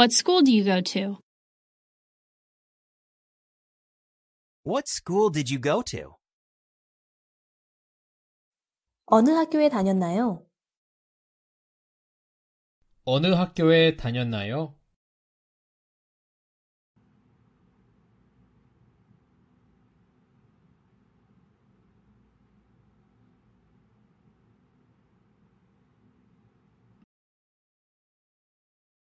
What school do you go to? What school did you go to? 어느 학교에 다녔나요? 어느 학교에 다녔나요?